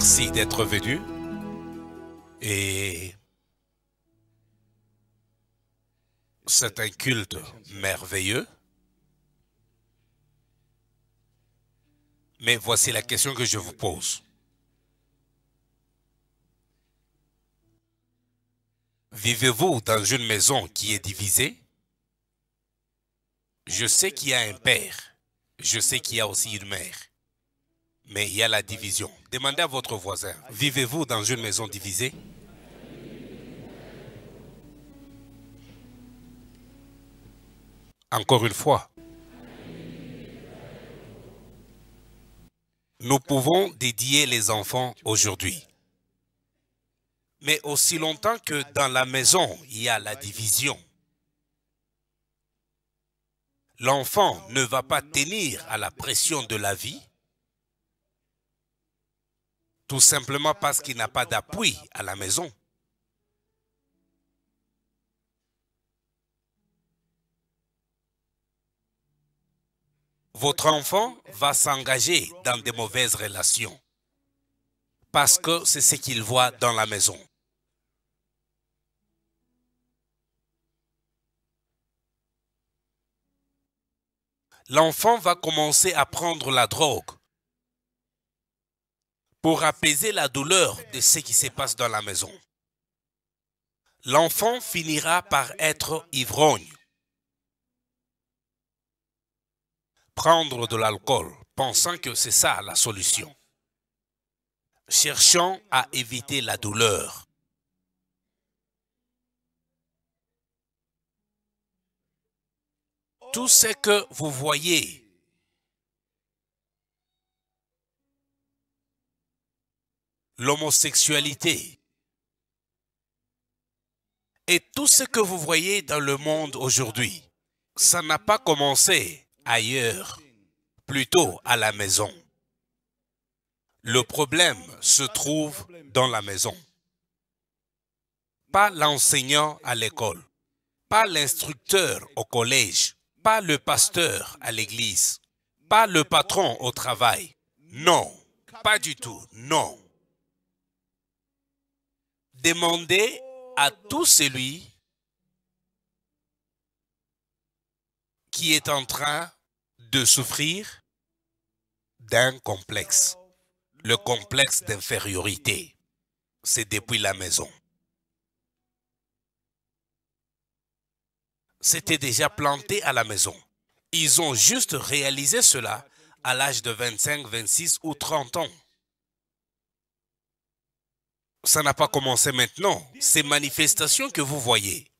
Merci d'être venu. Et c'est un culte merveilleux. Mais voici la question que je vous pose. Vivez-vous dans une maison qui est divisée Je sais qu'il y a un père. Je sais qu'il y a aussi une mère mais il y a la division. Demandez à votre voisin, vivez-vous dans une maison divisée Encore une fois, nous pouvons dédier les enfants aujourd'hui. Mais aussi longtemps que dans la maison, il y a la division, l'enfant ne va pas tenir à la pression de la vie tout simplement parce qu'il n'a pas d'appui à la maison. Votre enfant va s'engager dans des mauvaises relations parce que c'est ce qu'il voit dans la maison. L'enfant va commencer à prendre la drogue pour apaiser la douleur de ce qui se passe dans la maison. L'enfant finira par être ivrogne, prendre de l'alcool, pensant que c'est ça la solution, cherchant à éviter la douleur. Tout ce que vous voyez l'homosexualité. Et tout ce que vous voyez dans le monde aujourd'hui, ça n'a pas commencé ailleurs, plutôt à la maison. Le problème se trouve dans la maison. Pas l'enseignant à l'école, pas l'instructeur au collège, pas le pasteur à l'église, pas le patron au travail. Non, pas du tout, non. Demandez à tout celui qui est en train de souffrir d'un complexe, le complexe d'infériorité. C'est depuis la maison. C'était déjà planté à la maison. Ils ont juste réalisé cela à l'âge de 25, 26 ou 30 ans. Ça n'a pas commencé maintenant. Ces manifestations que vous voyez,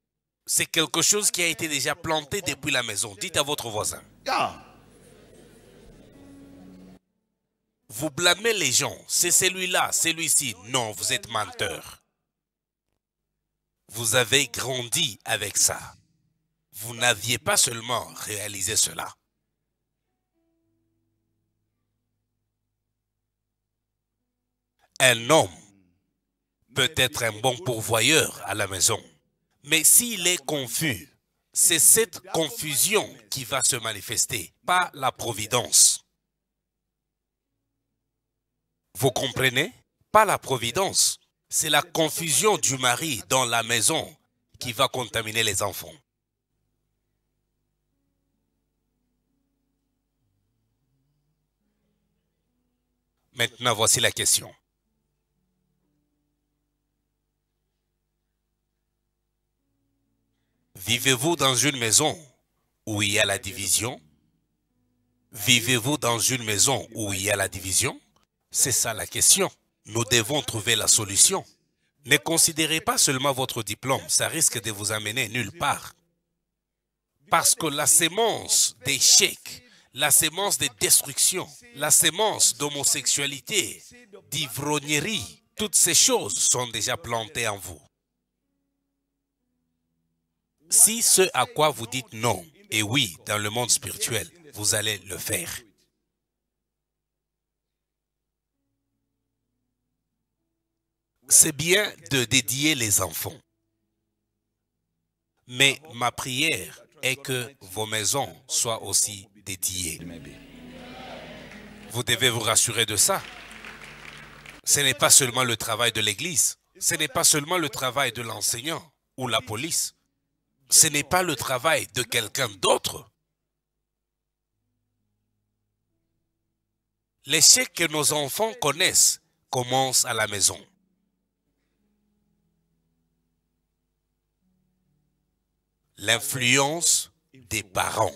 c'est quelque chose qui a été déjà planté depuis la maison. Dites à votre voisin. Vous blâmez les gens. C'est celui-là, celui-ci. Non, vous êtes menteur. Vous avez grandi avec ça. Vous n'aviez pas seulement réalisé cela. Un homme peut être un bon pourvoyeur à la maison. Mais s'il est confus, c'est cette confusion qui va se manifester, pas la providence. Vous comprenez Pas la providence. C'est la confusion du mari dans la maison qui va contaminer les enfants. Maintenant, voici la question. Vivez-vous dans une maison où il y a la division Vivez-vous dans une maison où il y a la division C'est ça la question. Nous devons trouver la solution. Ne considérez pas seulement votre diplôme, ça risque de vous amener nulle part. Parce que la sémence d'échec, la sémence de destruction, la sémence d'homosexualité, d'ivrognerie, toutes ces choses sont déjà plantées en vous. Si ce à quoi vous dites non, et oui, dans le monde spirituel, vous allez le faire. C'est bien de dédier les enfants. Mais ma prière est que vos maisons soient aussi dédiées. Vous devez vous rassurer de ça. Ce n'est pas seulement le travail de l'Église, ce n'est pas seulement le travail de l'enseignant ou la police. Ce n'est pas le travail de quelqu'un d'autre. L'échec que nos enfants connaissent commence à la maison. L'influence des parents.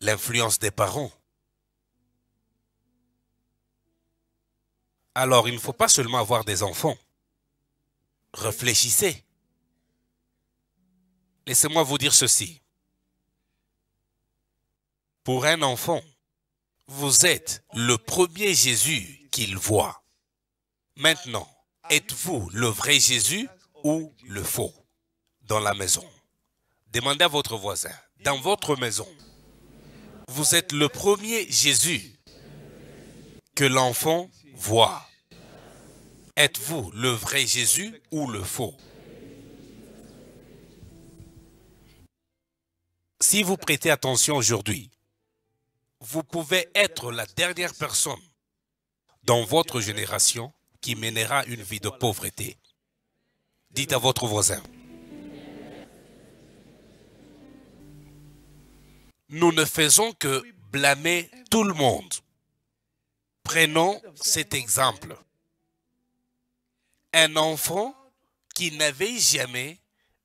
L'influence des parents. Alors, il ne faut pas seulement avoir des enfants. Réfléchissez. Laissez-moi vous dire ceci. Pour un enfant, vous êtes le premier Jésus qu'il voit. Maintenant, êtes-vous le vrai Jésus ou le faux dans la maison Demandez à votre voisin, dans votre maison, vous êtes le premier Jésus que l'enfant voit. Êtes-vous le vrai Jésus ou le faux Si vous prêtez attention aujourd'hui, vous pouvez être la dernière personne dans votre génération qui mènera une vie de pauvreté. Dites à votre voisin, nous ne faisons que blâmer tout le monde. Prenons cet exemple un enfant qui n'avait jamais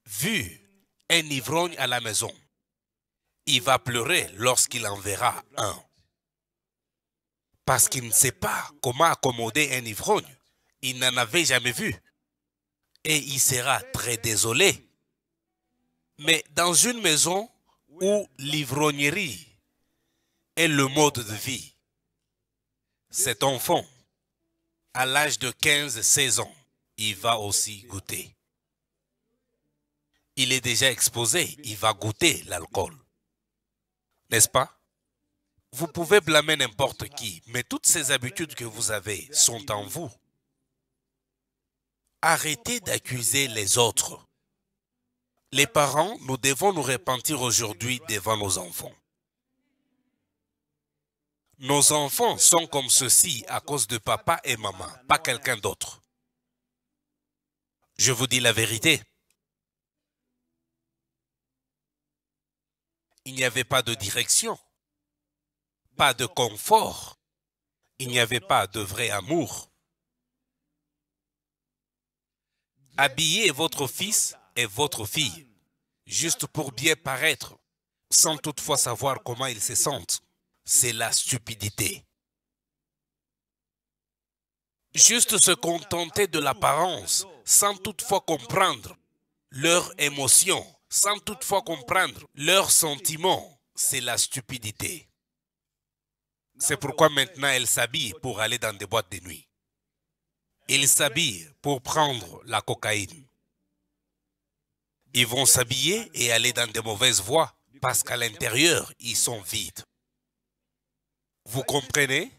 vu un ivrogne à la maison. Il va pleurer lorsqu'il en verra un. Parce qu'il ne sait pas comment accommoder un ivrogne. Il n'en avait jamais vu. Et il sera très désolé. Mais dans une maison où l'ivrognerie est le mode de vie, cet enfant, à l'âge de 15-16 ans, il va aussi goûter. Il est déjà exposé, il va goûter l'alcool. N'est-ce pas Vous pouvez blâmer n'importe qui, mais toutes ces habitudes que vous avez sont en vous. Arrêtez d'accuser les autres. Les parents, nous devons nous repentir aujourd'hui devant nos enfants. Nos enfants sont comme ceci à cause de papa et maman, pas quelqu'un d'autre. Je vous dis la vérité. Il n'y avait pas de direction, pas de confort, il n'y avait pas de vrai amour. Habillez votre fils et votre fille, juste pour bien paraître, sans toutefois savoir comment ils se sentent. C'est la stupidité juste se contenter de l'apparence sans toutefois comprendre leurs émotions, sans toutefois comprendre leurs sentiments, c'est la stupidité. C'est pourquoi maintenant elles s'habillent pour aller dans des boîtes de nuit. Ils s'habillent pour prendre la cocaïne. Ils vont s'habiller et aller dans de mauvaises voies parce qu'à l'intérieur, ils sont vides. Vous comprenez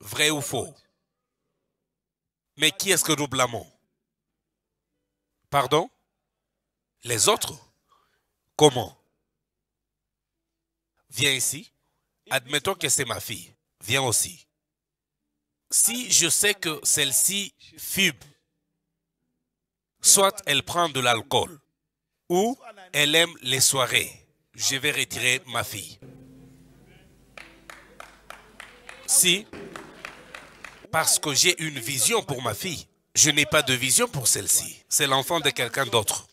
Vrai ou faux mais qui est-ce que nous blâmons Pardon Les autres Comment Viens ici. Admettons que c'est ma fille. Viens aussi. Si je sais que celle-ci fume, soit elle prend de l'alcool, ou elle aime les soirées, je vais retirer ma fille. Si parce que j'ai une vision pour ma fille. Je n'ai pas de vision pour celle-ci. C'est l'enfant de quelqu'un d'autre.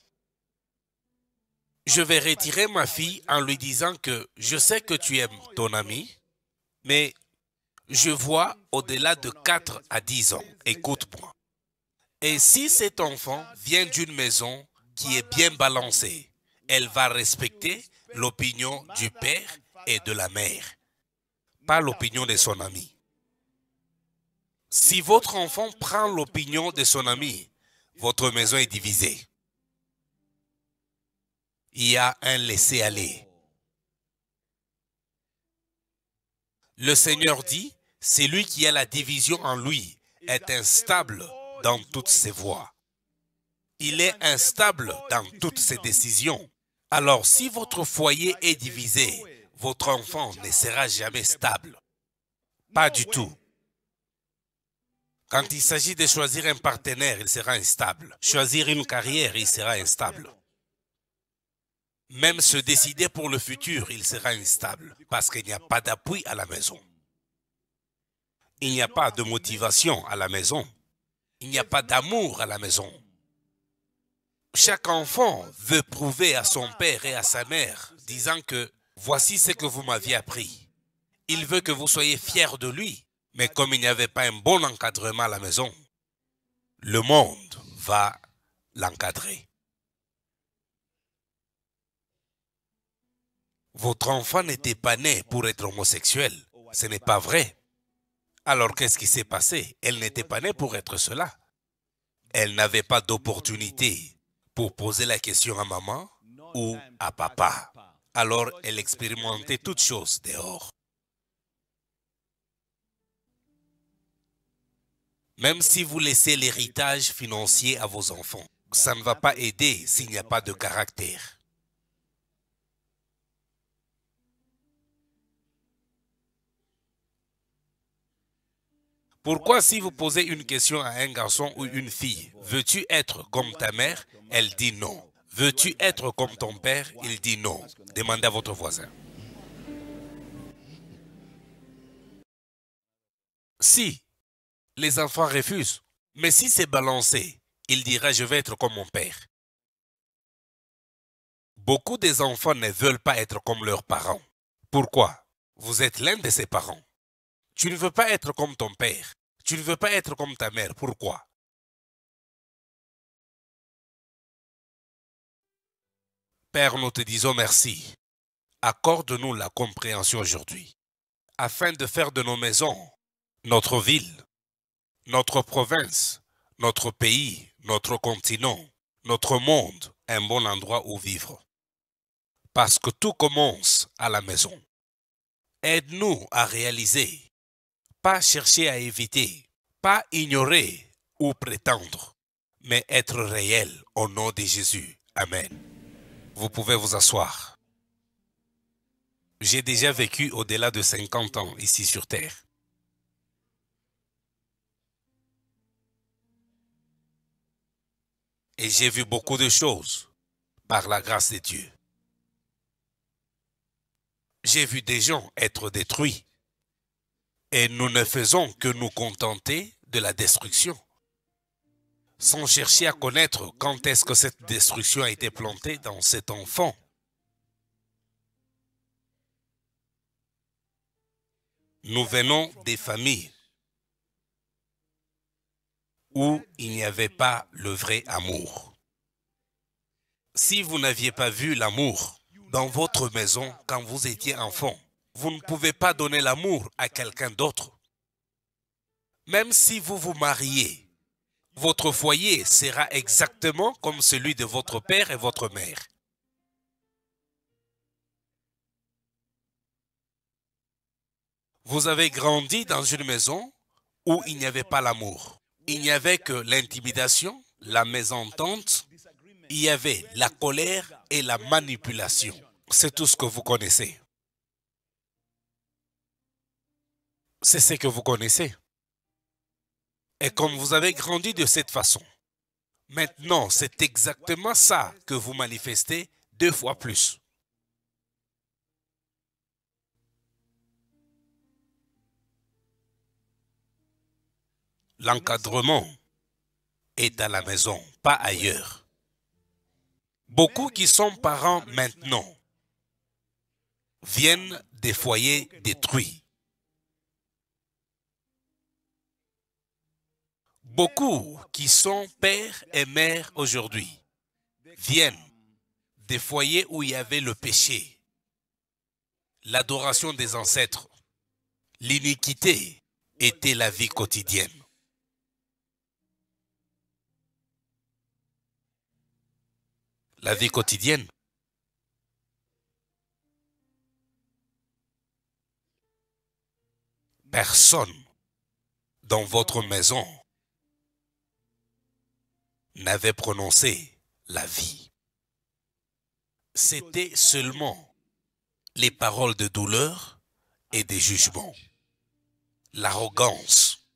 Je vais retirer ma fille en lui disant que je sais que tu aimes ton ami, mais je vois au-delà de 4 à 10 ans. Écoute-moi. Et si cet enfant vient d'une maison qui est bien balancée, elle va respecter l'opinion du père et de la mère, pas l'opinion de son ami. Si votre enfant prend l'opinion de son ami, votre maison est divisée. Il y a un laisser-aller. Le Seigneur dit, celui qui a la division en lui est instable dans toutes ses voies. Il est instable dans toutes ses décisions. Alors si votre foyer est divisé, votre enfant ne sera jamais stable. Pas du tout. Quand il s'agit de choisir un partenaire, il sera instable. Choisir une carrière, il sera instable. Même se décider pour le futur, il sera instable parce qu'il n'y a pas d'appui à la maison. Il n'y a pas de motivation à la maison. Il n'y a pas d'amour à la maison. Chaque enfant veut prouver à son père et à sa mère, disant que voici ce que vous m'aviez appris. Il veut que vous soyez fiers de lui, mais comme il n'y avait pas un bon encadrement à la maison, le monde va l'encadrer. Votre enfant n'était pas né pour être homosexuel. Ce n'est pas vrai. Alors qu'est-ce qui s'est passé Elle n'était pas née pour être cela. Elle n'avait pas d'opportunité pour poser la question à maman ou à papa. Alors elle expérimentait toutes choses dehors. Même si vous laissez l'héritage financier à vos enfants, ça ne va pas aider s'il n'y a pas de caractère. Pourquoi si vous posez une question à un garçon ou une fille, veux-tu être comme ta mère Elle dit non. Veux-tu être comme ton père Il dit non. Demandez à votre voisin. Si les enfants refusent. Mais si c'est balancé, il dira je vais être comme mon père. Beaucoup des enfants ne veulent pas être comme leurs parents. Pourquoi Vous êtes l'un de ces parents. Tu ne veux pas être comme ton père. Tu ne veux pas être comme ta mère. Pourquoi Père, nous te disons merci. Accorde-nous la compréhension aujourd'hui, afin de faire de nos maisons, notre ville, notre province, notre pays, notre continent, notre monde, un bon endroit où vivre. Parce que tout commence à la maison. Aide-nous à réaliser, pas chercher à éviter, pas ignorer ou prétendre, mais être réel au nom de Jésus. Amen. Vous pouvez vous asseoir. J'ai déjà vécu au-delà de 50 ans ici sur Terre. Et j'ai vu beaucoup de choses par la grâce de Dieu. J'ai vu des gens être détruits. Et nous ne faisons que nous contenter de la destruction, sans chercher à connaître quand est-ce que cette destruction a été plantée dans cet enfant. Nous venons des familles où il n'y avait pas le vrai amour. Si vous n'aviez pas vu l'amour dans votre maison quand vous étiez enfant, vous ne pouvez pas donner l'amour à quelqu'un d'autre. Même si vous vous mariez, votre foyer sera exactement comme celui de votre père et votre mère. Vous avez grandi dans une maison où il n'y avait pas l'amour. Il n'y avait que l'intimidation, la mésentente, il y avait la colère et la manipulation. C'est tout ce que vous connaissez. C'est ce que vous connaissez. Et comme vous avez grandi de cette façon, maintenant c'est exactement ça que vous manifestez deux fois plus. l'encadrement est à la maison, pas ailleurs. Beaucoup qui sont parents maintenant viennent des foyers détruits. Beaucoup qui sont pères et mères aujourd'hui viennent des foyers où il y avait le péché, l'adoration des ancêtres, l'iniquité était la vie quotidienne. la vie quotidienne. Personne dans votre maison n'avait prononcé la vie. C'était seulement les paroles de douleur et des jugements. L'arrogance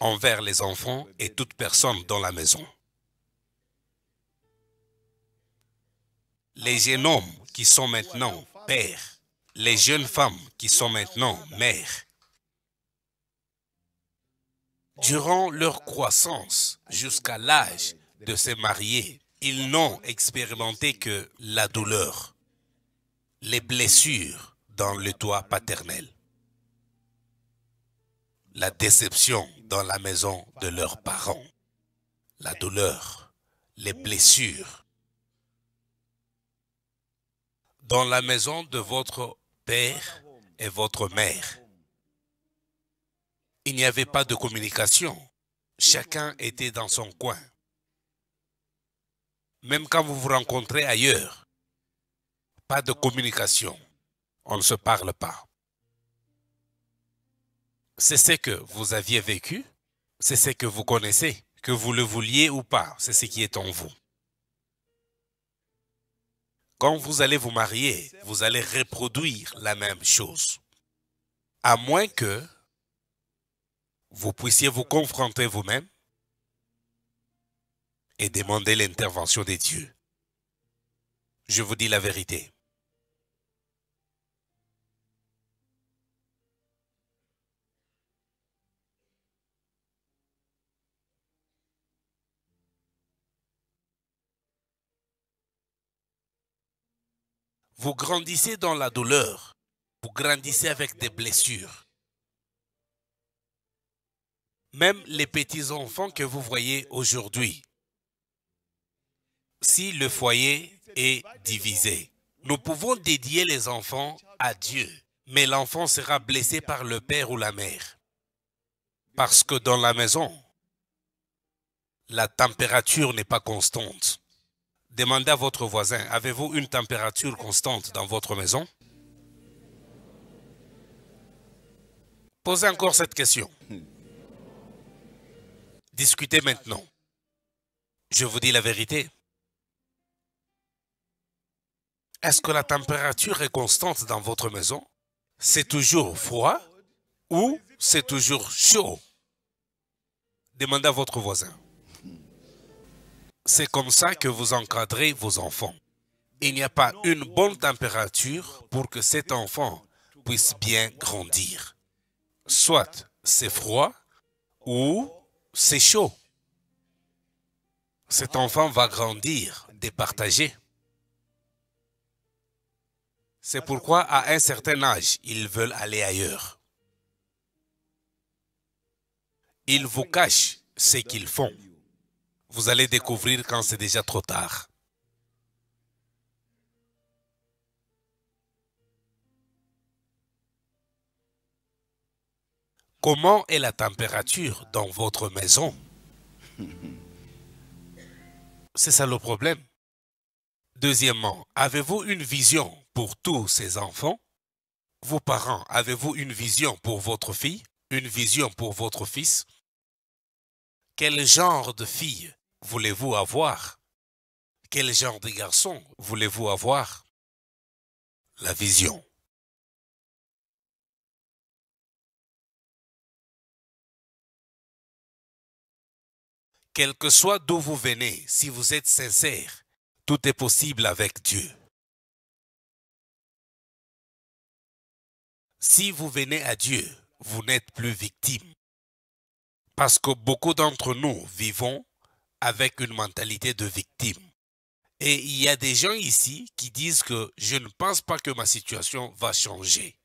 envers les enfants et toute personne dans la maison. les jeunes hommes qui sont maintenant pères, les jeunes femmes qui sont maintenant mères. Durant leur croissance jusqu'à l'âge de se marier, ils n'ont expérimenté que la douleur, les blessures dans le toit paternel, la déception dans la maison de leurs parents, la douleur, les blessures dans la maison de votre père et votre mère. Il n'y avait pas de communication. Chacun était dans son coin. Même quand vous vous rencontrez ailleurs, pas de communication. On ne se parle pas. C'est ce que vous aviez vécu, c'est ce que vous connaissez, que vous le vouliez ou pas, c'est ce qui est en vous. Quand vous allez vous marier, vous allez reproduire la même chose. À moins que vous puissiez vous confronter vous-même et demander l'intervention des dieux. Je vous dis la vérité. Vous grandissez dans la douleur. Vous grandissez avec des blessures. Même les petits-enfants que vous voyez aujourd'hui, si le foyer est divisé, nous pouvons dédier les enfants à Dieu, mais l'enfant sera blessé par le père ou la mère. Parce que dans la maison, la température n'est pas constante. Demandez à votre voisin, avez-vous une température constante dans votre maison Posez encore cette question. Discutez maintenant. Je vous dis la vérité. Est-ce que la température est constante dans votre maison C'est toujours froid ou c'est toujours chaud Demandez à votre voisin. C'est comme ça que vous encadrez vos enfants. Il n'y a pas une bonne température pour que cet enfant puisse bien grandir. Soit c'est froid ou c'est chaud. Cet enfant va grandir départagé. C'est pourquoi à un certain âge, ils veulent aller ailleurs. Ils vous cachent ce qu'ils font vous allez découvrir quand c'est déjà trop tard. Comment est la température dans votre maison C'est ça le problème. Deuxièmement, avez-vous une vision pour tous ces enfants Vos parents, avez-vous une vision pour votre fille Une vision pour votre fils Quel genre de fille voulez-vous avoir Quel genre de garçon voulez-vous avoir La vision. Quel que soit d'où vous venez, si vous êtes sincère, tout est possible avec Dieu. Si vous venez à Dieu, vous n'êtes plus victime. Parce que beaucoup d'entre nous vivons avec une mentalité de victime. Et il y a des gens ici qui disent que je ne pense pas que ma situation va changer.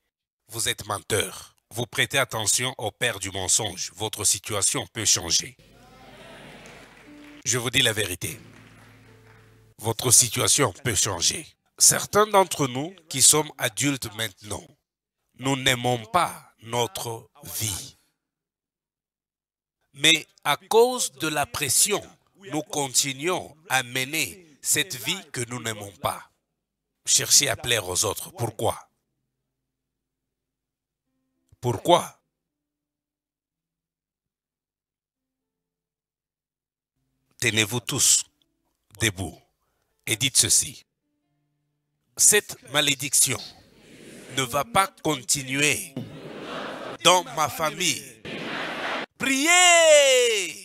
Vous êtes menteur. Vous prêtez attention au père du mensonge. Votre situation peut changer. Je vous dis la vérité. Votre situation peut changer. Certains d'entre nous qui sommes adultes maintenant, nous n'aimons pas notre vie. Mais à cause de la pression nous continuons à mener cette vie que nous n'aimons pas. Chercher à plaire aux autres. Pourquoi Pourquoi Tenez-vous tous debout et dites ceci. Cette malédiction ne va pas continuer dans ma famille. Priez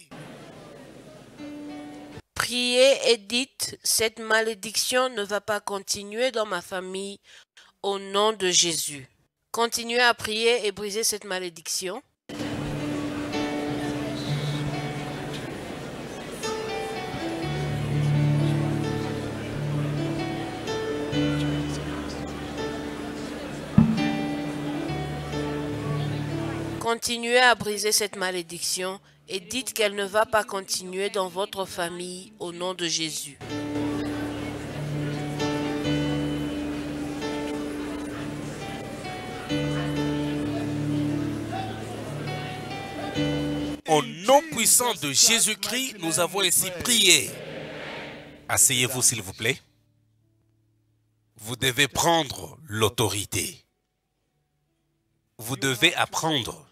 Priez et dites, cette malédiction ne va pas continuer dans ma famille au nom de Jésus. Continuez à prier et briser cette malédiction. Continuez à briser cette malédiction et dites qu'elle ne va pas continuer dans votre famille au nom de Jésus. Au nom puissant de Jésus-Christ, nous avons ainsi prié. Asseyez-vous s'il vous plaît. Vous devez prendre l'autorité. Vous devez apprendre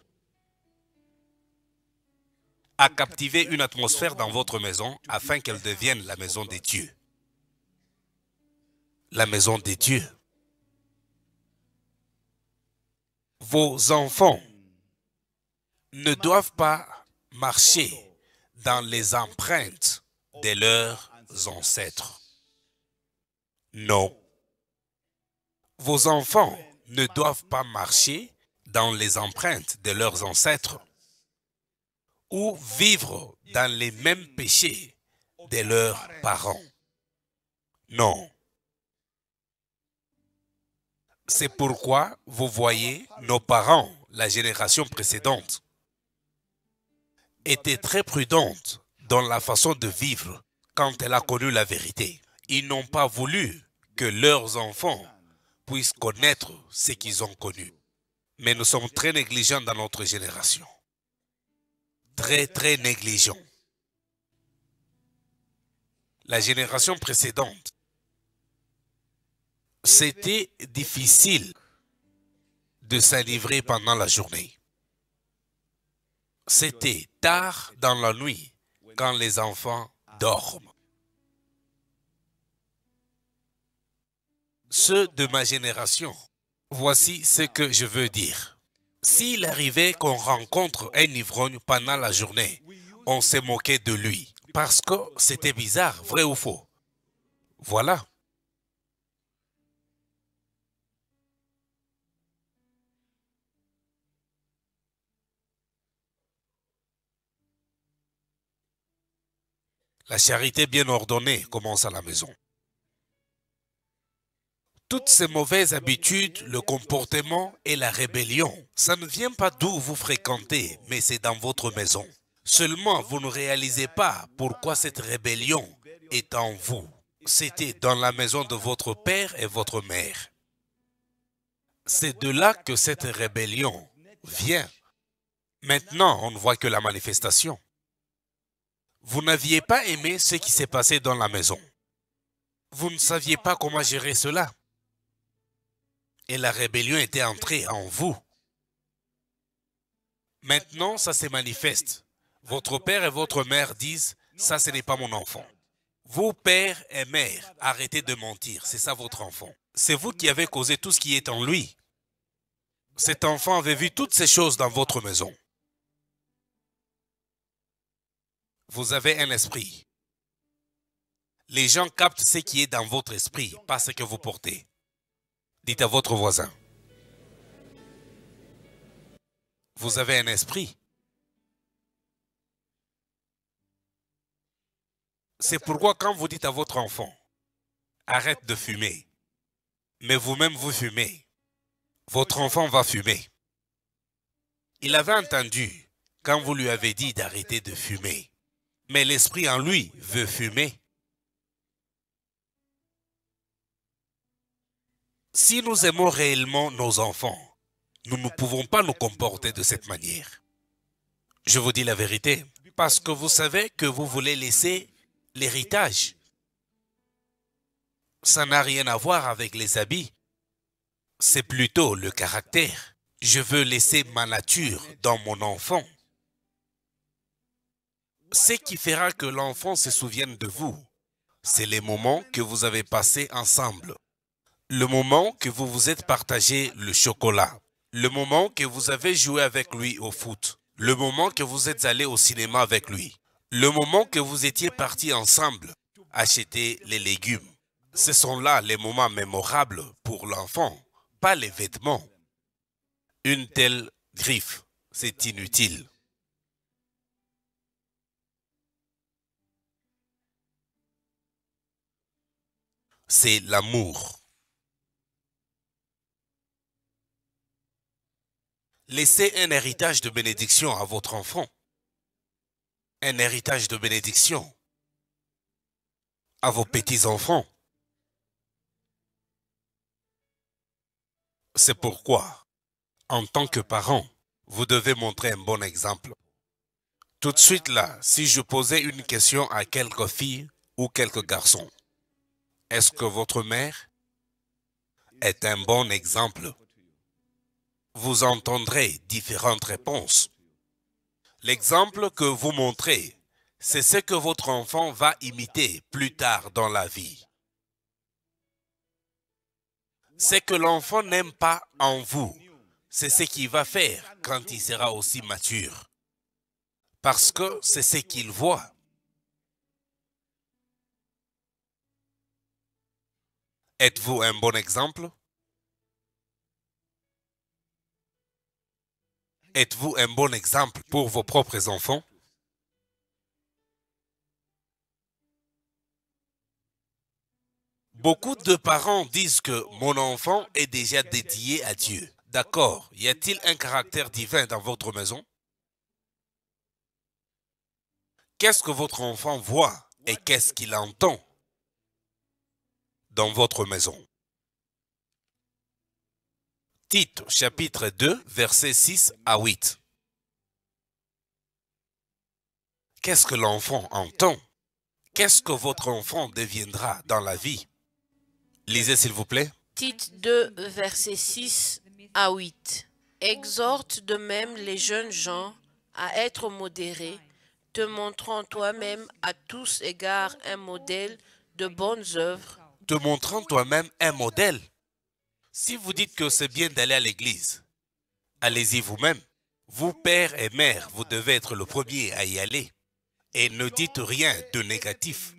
à captiver une atmosphère dans votre maison afin qu'elle devienne la maison des dieux. La maison des dieux. Vos enfants ne doivent pas marcher dans les empreintes de leurs ancêtres. Non. Vos enfants ne doivent pas marcher dans les empreintes de leurs ancêtres ou vivre dans les mêmes péchés de leurs parents. Non. C'est pourquoi vous voyez nos parents, la génération précédente, étaient très prudentes dans la façon de vivre quand elle a connu la vérité. Ils n'ont pas voulu que leurs enfants puissent connaître ce qu'ils ont connu. Mais nous sommes très négligents dans notre génération très, très négligent. La génération précédente, c'était difficile de s'alivrer pendant la journée. C'était tard dans la nuit quand les enfants dorment. Ceux de ma génération, voici ce que je veux dire. S'il arrivait qu'on rencontre un ivrogne pendant la journée, on s'est moqué de lui parce que c'était bizarre, vrai ou faux. Voilà. La charité bien ordonnée commence à la maison. Toutes ces mauvaises habitudes, le comportement et la rébellion, ça ne vient pas d'où vous fréquentez, mais c'est dans votre maison. Seulement, vous ne réalisez pas pourquoi cette rébellion est en vous. C'était dans la maison de votre père et votre mère. C'est de là que cette rébellion vient. Maintenant, on ne voit que la manifestation. Vous n'aviez pas aimé ce qui s'est passé dans la maison. Vous ne saviez pas comment gérer cela et la rébellion était entrée en vous. Maintenant, ça se manifeste. Votre père et votre mère disent, ça, ce n'est pas mon enfant. Vos pères et mères, arrêtez de mentir, c'est ça votre enfant. C'est vous qui avez causé tout ce qui est en lui. Cet enfant avait vu toutes ces choses dans votre maison. Vous avez un esprit. Les gens captent ce qui est dans votre esprit, pas ce que vous portez. Dites à votre voisin. Vous avez un esprit. C'est pourquoi quand vous dites à votre enfant, arrête de fumer, mais vous-même vous fumez, votre enfant va fumer. Il avait entendu quand vous lui avez dit d'arrêter de fumer, mais l'esprit en lui veut fumer. Si nous aimons réellement nos enfants, nous ne pouvons pas nous comporter de cette manière. Je vous dis la vérité, parce que vous savez que vous voulez laisser l'héritage. Ça n'a rien à voir avec les habits. C'est plutôt le caractère. Je veux laisser ma nature dans mon enfant. Ce qui fera que l'enfant se souvienne de vous, c'est les moments que vous avez passés ensemble le moment que vous vous êtes partagé le chocolat, le moment que vous avez joué avec lui au foot, le moment que vous êtes allé au cinéma avec lui, le moment que vous étiez partis ensemble acheter les légumes. Ce sont là les moments mémorables pour l'enfant, pas les vêtements. Une telle griffe, c'est inutile. C'est l'amour. Laissez un héritage de bénédiction à votre enfant. Un héritage de bénédiction à vos petits-enfants. C'est pourquoi, en tant que parent, vous devez montrer un bon exemple. Tout de suite là, si je posais une question à quelques filles ou quelques garçons, est-ce que votre mère est un bon exemple vous entendrez différentes réponses. L'exemple que vous montrez, c'est ce que votre enfant va imiter plus tard dans la vie. Ce que l'enfant n'aime pas en vous, c'est ce qu'il va faire quand il sera aussi mature. Parce que c'est ce qu'il voit. Êtes-vous un bon exemple Êtes-vous un bon exemple pour vos propres enfants Beaucoup de parents disent que mon enfant est déjà dédié à Dieu. D'accord, y a-t-il un caractère divin dans votre maison Qu'est-ce que votre enfant voit et qu'est-ce qu'il entend dans votre maison Tite chapitre 2, versets 6 à 8. Qu'est-ce que l'enfant entend Qu'est-ce que votre enfant deviendra dans la vie Lisez s'il vous plaît. Tite 2, versets 6 à 8. Exhorte de même les jeunes gens à être modérés, te montrant toi-même à tous égards un modèle de bonnes œuvres. Te montrant toi-même un modèle si vous dites que c'est bien d'aller à l'église, allez-y vous-même. Vous, père et mère, vous devez être le premier à y aller. Et ne dites rien de négatif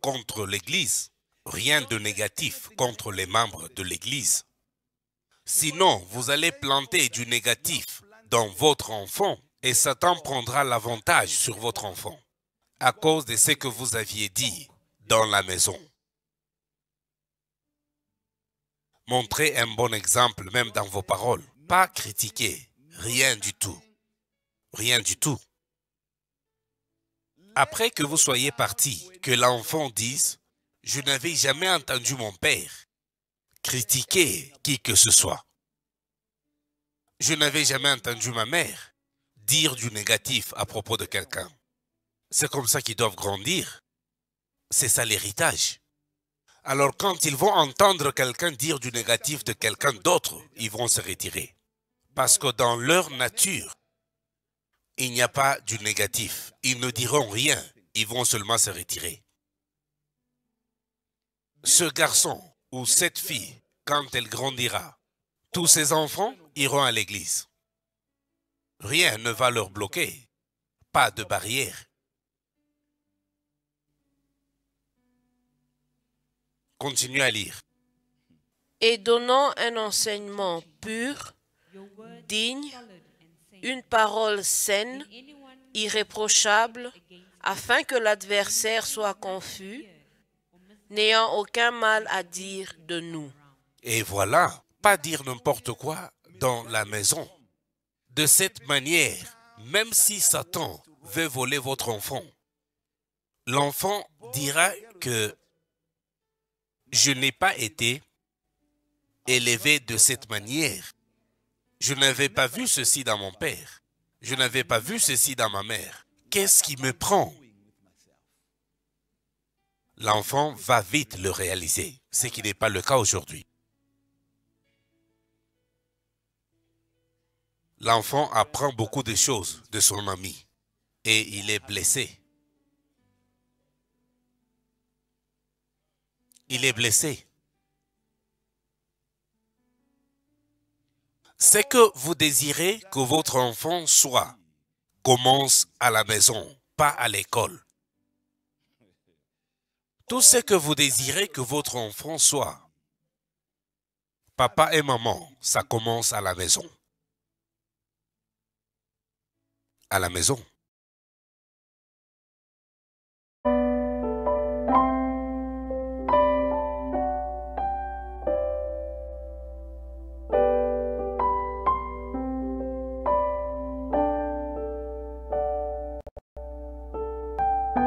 contre l'église, rien de négatif contre les membres de l'église. Sinon, vous allez planter du négatif dans votre enfant et Satan prendra l'avantage sur votre enfant à cause de ce que vous aviez dit dans la maison. Montrez un bon exemple, même dans vos paroles. Pas critiquer. Rien du tout. Rien du tout. Après que vous soyez parti, que l'enfant dise Je n'avais jamais entendu mon père critiquer qui que ce soit. Je n'avais jamais entendu ma mère dire du négatif à propos de quelqu'un. C'est comme ça qu'ils doivent grandir. C'est ça l'héritage. Alors quand ils vont entendre quelqu'un dire du négatif de quelqu'un d'autre, ils vont se retirer. Parce que dans leur nature, il n'y a pas du négatif. Ils ne diront rien, ils vont seulement se retirer. Ce garçon ou cette fille, quand elle grandira, tous ses enfants iront à l'église. Rien ne va leur bloquer, pas de barrière. à lire. Et donnant un enseignement pur, digne, une parole saine, irréprochable, afin que l'adversaire soit confus, n'ayant aucun mal à dire de nous. Et voilà, pas dire n'importe quoi dans la maison. De cette manière, même si Satan veut voler votre enfant, l'enfant dira que je n'ai pas été élevé de cette manière. Je n'avais pas vu ceci dans mon père. Je n'avais pas vu ceci dans ma mère. Qu'est-ce qui me prend L'enfant va vite le réaliser, ce qui n'est pas le cas aujourd'hui. L'enfant apprend beaucoup de choses de son ami et il est blessé. il est blessé. Ce que vous désirez que votre enfant soit commence à la maison, pas à l'école. Tout ce que vous désirez que votre enfant soit, papa et maman, ça commence à la maison. À la maison.